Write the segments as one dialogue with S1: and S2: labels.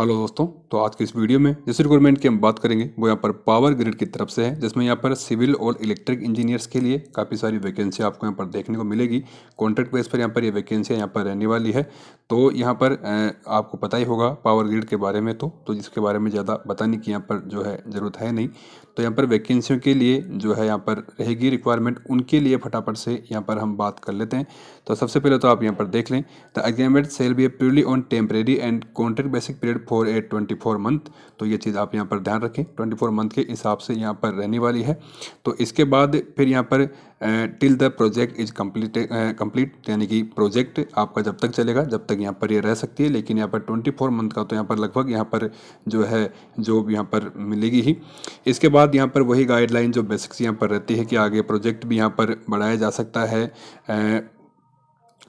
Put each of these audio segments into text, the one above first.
S1: hello दोस्तों तो आज के इस वीडियो में जिस रिक्वायरमेंट की हम बात करेंगे वो यहाँ पर पावर ग्रिड की तरफ से है जिसमें यहाँ पर सिविल और इलेक्ट्रिक इंजीनियर्स के लिए काफ़ी सारी वैकेंसी आपको यहाँ पर देखने को मिलेगी कॉन्ट्रैक्ट बेस पर यहाँ पर ये यह वैकेंसी यहाँ पर रहने वाली है तो यहाँ पर आपको पता ही होगा पावर ग्रिड के बारे में तो तो जिसके बारे में ज़्यादा बताने की यहाँ पर जो है ज़रूरत है नहीं तो यहाँ पर वैकेंसियों के लिए जो है यहाँ पर रहेगी रिक्वायरमेंट उनके लिए फटाफट से यहाँ पर हम बात कर लेते हैं तो सबसे पहले तो आप यहाँ पर देख लें the agreement shall be a purely on temporary and contract basic period for a twenty four month तो ये चीज़ आप यहाँ पर ध्यान रखें ट्वेंटी फोर मंथ के हिसाब से यहाँ पर रहने वाली है तो इसके बाद फिर यहाँ पर till the project is complete complete यानी कि प्रोजेक्ट आपका जब तक चलेगा जब तक तक यहाँ पर ये रह सकती है लेकिन यहाँ पर ट्वेंटी फोर मंथ का तो यहाँ पर लगभग यहाँ पर जो है जॉब यहाँ पर मिलेगी ही इसके बाद यहाँ पर वही गाइडलाइन जो बेसिक्स यहाँ पर रहती है कि आगे प्रोजेक्ट भी यहाँ पर बढ़ाया जा सकता है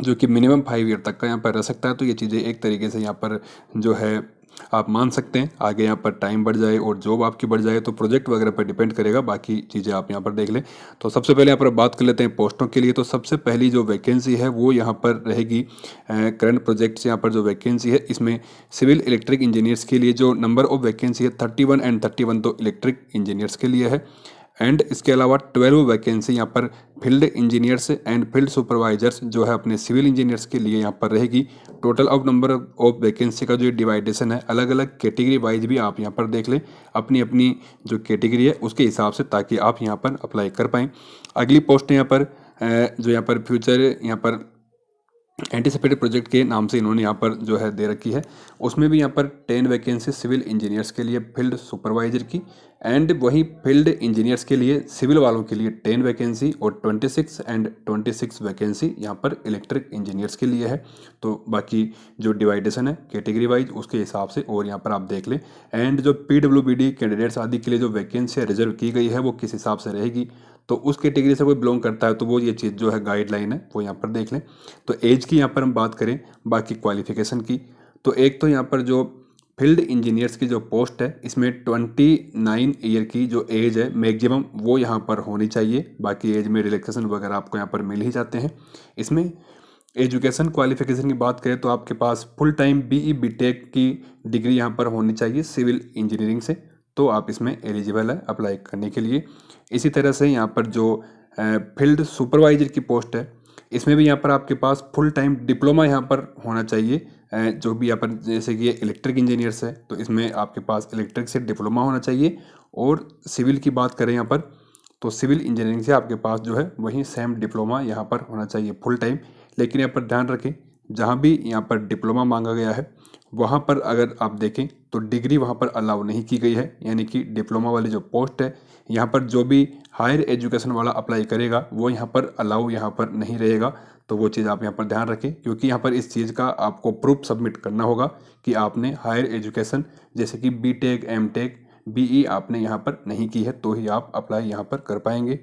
S1: जो कि मिनिमम फाइव ईयर तक का यहाँ पर रह सकता है तो ये चीज़ें एक तरीके से यहाँ पर जो है आप मान सकते हैं आगे यहाँ पर टाइम बढ़ जाए और जॉब आपकी बढ़ जाए तो प्रोजेक्ट वगैरह पर डिपेंड करेगा बाकी चीज़ें आप यहाँ पर देख लें तो सबसे पहले यहाँ पर बात कर लेते हैं पोस्टों के लिए तो सबसे पहली जो वैकेंसी है वो यहाँ पर रहेगी करंट प्रोजेक्ट्स यहाँ पर जो वैकेंसी है इसमें सिविल इलेक्ट्रिक इंजीनियर्स के लिए जो नंबर ऑफ वैकेंसी है थर्टी एंड थर्टी तो इलेक्ट्रिक इंजीनियर्स के लिए है एंड इसके अलावा ट्वेल्व वैकेंसी यहाँ पर field engineers and field supervisors जो है अपने सिविल इंजीनियर्स के लिए यहाँ पर रहेगी total of number of vacancy का जो डिवाइडेशन है अलग अलग कैटेगरी वाइज भी आप यहाँ पर देख लें अपनी अपनी जो कैटेगरी है उसके हिसाब से ताकि आप यहाँ पर अप्लाई कर पाएँ अगली पोस्ट यहाँ पर जो यहाँ पर फ्यूचर यहाँ पर एंटिसिपेटेड प्रोजेक्ट के नाम से इन्होंने यहाँ पर जो है दे रखी है उसमें भी यहाँ पर टेन वैकेंसी सिविल इंजीनियर्स के लिए फील्ड सुपरवाइजर की एंड वहीं फील्ड इंजीनियर्स के लिए सिविल वालों के लिए टेन वैकेंसी और twenty six and twenty six vacancy यहाँ पर इलेक्ट्रिक इंजीनियर्स के लिए है तो बाकी जो डिवाइडेशन है कैटेगरी वाइज उसके हिसाब से और यहाँ पर आप देख लें एंड जो पी कैंडिडेट्स आदि के लिए जो वैकेंसी रिजर्व की गई है वो किस हिसाब से रहेगी तो उस कैटेगरी से कोई बिलोंग करता है तो वो ये चीज़ जो है गाइडलाइन है वो यहाँ पर देख लें तो एज की यहाँ पर हम बात करें बाकी क्वालिफिकेशन की तो एक तो यहाँ पर जो फील्ड इंजीनियर्स की जो पोस्ट है इसमें ट्वेंटी नाइन ईयर की जो एज है मैक्सिमम वो यहाँ पर होनी चाहिए बाकी एज में रिलैक्सेशन वगैरह आपको यहाँ पर मिल ही जाते हैं इसमें एजुकेशन क्वालिफिकेशन की बात करें तो आपके पास फुल टाइम बीई बीटेक की डिग्री यहाँ पर होनी चाहिए सिविल इंजीनियरिंग से तो आप इसमें एलिजिबल है अप्लाई करने के लिए इसी तरह से यहाँ पर जो फील्ड सुपरवाइजर की पोस्ट है इसमें भी यहाँ पर आपके पास फुल टाइम डिप्लोमा यहाँ पर होना चाहिए जो भी यहाँ पर जैसे कि इलेक्ट्रिक इंजीनियर्स है तो इसमें आपके पास इलेक्ट्रिक से डिप्लोमा होना चाहिए और सिविल की बात करें यहाँ पर तो सिविल इंजीनियरिंग से आपके पास जो है वही सेम डिप्लोमा यहाँ पर होना चाहिए फुल टाइम लेकिन यहाँ पर ध्यान रखें जहाँ भी यहाँ पर डिप्लोमा मांगा गया है वहाँ पर अगर आप देखें तो डिग्री वहाँ पर अलाउ नहीं की गई है यानी कि डिप्लोमा वाली जो पोस्ट है यहाँ पर जो भी हायर एजुकेशन वाला अप्लाई करेगा वो यहाँ पर अलाउ यहाँ पर नहीं रहेगा तो वो चीज़ आप यहाँ पर ध्यान रखें क्योंकि यहाँ पर इस चीज़ का आपको प्रूफ सबमिट करना होगा कि आपने हायर एजुकेशन जैसे कि बी टेक एम टेक ई आपने यहाँ पर नहीं की है तो ही आप अप्लाई यहाँ पर कर पाएंगे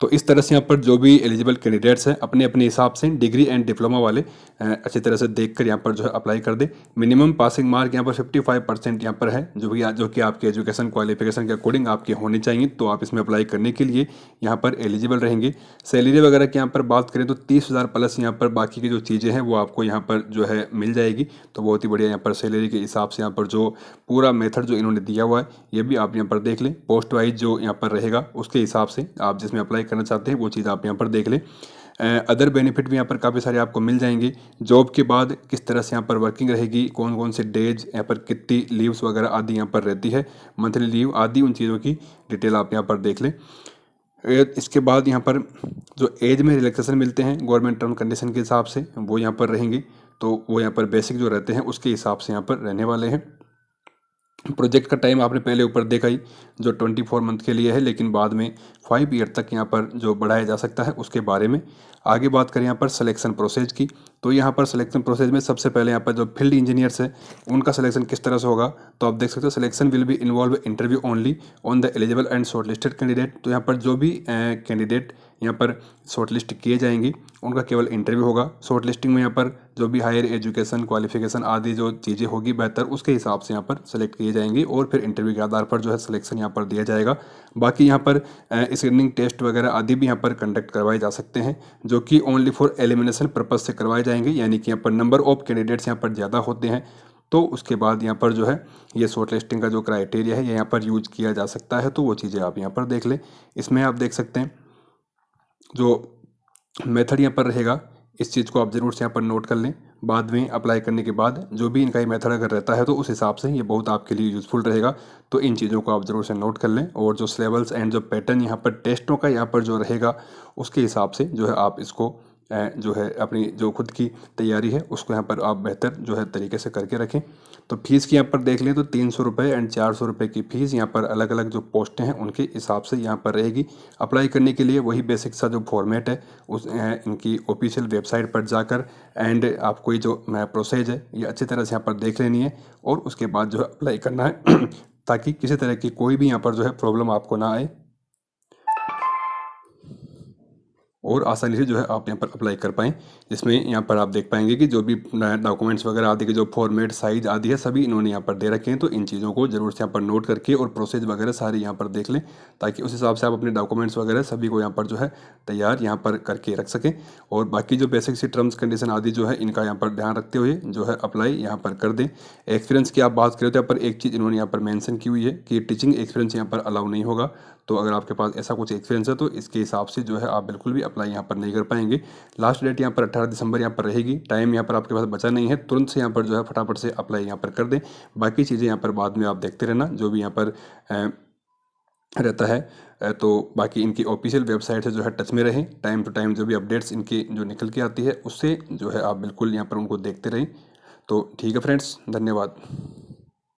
S1: तो इस तरह से यहाँ पर जो भी एलिजिबल कैंडिडेट्स हैं अपने अपने हिसाब से डिग्री एंड डिप्लोमा वाले अच्छी तरह से देख कर यहाँ पर जो है अप्लाई कर दें मिनिमम पासिंग मार्क यहाँ पर फिफ्टी फाइव परसेंट यहाँ पर है जो भी जो कि आपके एजुकेशन क्वालिफिकेशन के अकॉर्डिंग आपके होने चाहिए तो आप इसमें अप्लाई करने के लिए यहाँ पर एलिजिबल रहेंगे सैलरी वगैरह की यहाँ पर बात करें तो तीस हज़ार प्लस यहाँ पर बाकी की जो चीज़ें हैं वो आपको यहाँ पर जो है मिल जाएगी तो बहुत ही बढ़िया यहाँ पर सैलरी के हिसाब से यहाँ पर जो पूरा मेथड जो इन्होंने दिया हुआ है ये भी आप यहाँ पर देख लें पोस्ट वाइज जो यहाँ पर रहेगा उसके हिसाब से आप जिसमें अप्लाई करना चाहते हैं वो चीज़ आप यहाँ पर देख लें अदर बेनिफिट भी यहाँ पर काफ़ी सारे आपको मिल जाएंगे जॉब के बाद किस तरह से यहाँ पर वर्किंग रहेगी कौन कौन से डेज यहाँ पर कितनी लीव्स वगैरह आदि यहाँ पर रहती है मंथली लीव आदि उन चीज़ों की डिटेल आप यहाँ पर देख लें इसके बाद यहाँ पर जो एज में रिलैक्सेशन मिलते हैं गवर्नमेंट टर्म कंडीशन के हिसाब से वो यहाँ पर रहेंगे तो वो यहाँ पर बेसिक जो रहते हैं उसके हिसाब से यहाँ पर रहने वाले हैं प्रोजेक्ट का टाइम आपने पहले ऊपर देखा ही जो 24 मंथ के लिए है लेकिन बाद में फाइव ईयर तक यहाँ पर जो बढ़ाया जा सकता है उसके बारे में आगे बात करें यहाँ पर सिलेक्शन प्रोसेस की तो यहाँ पर सिलेक्शन प्रोसेस में सबसे पहले यहाँ पर जो फील्ड इंजीनियर्स हैं उनका सिलेक्शन किस तरह से होगा तो आप देख सकते हो selection will be involve interview only on the eligible and short listed candidate तो यहाँ पर जो भी कैंडिडेट यहाँ पर शॉर्ट लिस्ट किए जाएंगे उनका केवल इंटरव्यू होगा शॉर्ट लिस्टिंग में यहाँ पर जो भी हायर एजुकेशन क्वालिफिकेशन आदि जो चीज़ें होगी बेहतर उसके हिसाब से यहाँ पर सेलेक्ट किए जाएंगे और फिर इंटरव्यू के आधार पर जो है सिलेक्शन यहाँ पर दिया जाएगा बाकी यहाँ पर स्क्रीनिंग टेस्ट वगैरह आदि भी यहाँ पर कंडक्ट करवाए जा सकते हैं जो कि ओनली फॉर एलिमिनेशन पर्पज़ से करवाए जाएंगे यानी कि यहाँ पर नंबर ऑफ कैंडिडेट्स यहाँ पर ज़्यादा होते हैं तो उसके बाद यहाँ पर जो है ये शॉर्ट लिस्टिंग का जो क्राइटेरिया है ये यहाँ पर यूज किया जा सकता है तो वो चीज़ें आप यहाँ पर देख लें इसमें आप देख सकते हैं जो मेथड यहाँ पर रहेगा इस चीज़ को आप ज़रूर से यहाँ पर नोट कर लें बाद में अप्लाई करने के बाद जो भी इनका ये मेथड अगर रहता है तो उस हिसाब से ये बहुत आपके लिए यूज़फुल रहेगा तो इन चीज़ों को आप ज़रूर से नोट कर लें और जो सिलेबस एंड जो पैटर्न यहाँ पर टेस्टों का यहाँ पर जो रहेगा उसके हिसाब से जो है आप इसको जो है अपनी जो खुद की तैयारी है उसको यहाँ पर आप बेहतर जो है तरीके से करके रखें तो फीस की यहाँ पर देख लें तो तीन सौ रुपये एंड चार सौ रुपये की फ़ीस यहाँ पर अलग अलग जो पोस्टें हैं उनके हिसाब से यहाँ पर रहेगी अप्लाई करने के लिए वही बेसिक सा जो फॉर्मेट है उस इनकी ऑफिशियल वेबसाइट पर जाकर एंड आपको ये जो प्रोसेज है ये अच्छी तरह से यहाँ पर देख लेनी है और उसके बाद जो है अप्लाई करना है ताकि किसी तरह की कोई भी यहाँ पर जो है प्रॉब्लम आपको ना आए और आसानी से जो है आप यहाँ पर अप्लाई कर पाएँ जिसमें यहाँ पर आप देख पाएंगे कि जो भी डॉक्यूमेंट्स वगैरह आदि के जो फॉर्मेट साइज आदि है सभी इन्होंने यहाँ पर दे रखे हैं तो इन चीज़ों को जरूर से यहाँ पर नोट करके और प्रोसेस वगैरह सारे यहाँ पर देख लें ताकि उस हिसाब से आप अपने डॉक्यूमेंट्स वगैरह सभी को यहाँ पर जो है तैयार यहाँ पर करके रख सकें और बाकी जो बेसिक सी टर्म्स कंडीशन आदि जो है इनका यहाँ पर ध्यान रखते हुए जो है अप्लाई यहाँ पर कर दें एक्सपीरियंस की आप बात करें तो यहाँ पर एक चीज़ इन्होंने यहाँ पर मैंशन की हुई है कि टीचिंग एक्सपीरियंस यहाँ पर अलाउ नहीं होगा तो अगर आपके पास ऐसा कुछ एक्सपीरियंस है तो इसके हिसाब से जो है आप बिल्कुल भी अप्लाई यहाँ पर नहीं कर पाएंगे लास्ट डेट यहाँ पर अट्ठारह दिसंबर यहाँ पर रहेगी टाइम यहाँ पर आपके पास बचा नहीं है तुरंत से यहाँ पर जो है फटाफट से अप्लाई यहाँ पर कर दें बाकी चीज़ें यहाँ पर बाद में आप देखते रहना जो भी यहाँ पर रहता है तो बाकी इनकी ऑफिशियल वेबसाइट से जो है टच में रहें टाइम टू टाइम जो भी अपडेट्स इनके जो निकल के आती है उससे जो है आप बिल्कुल यहाँ पर उनको देखते रहें तो ठीक है फ्रेंड्स धन्यवाद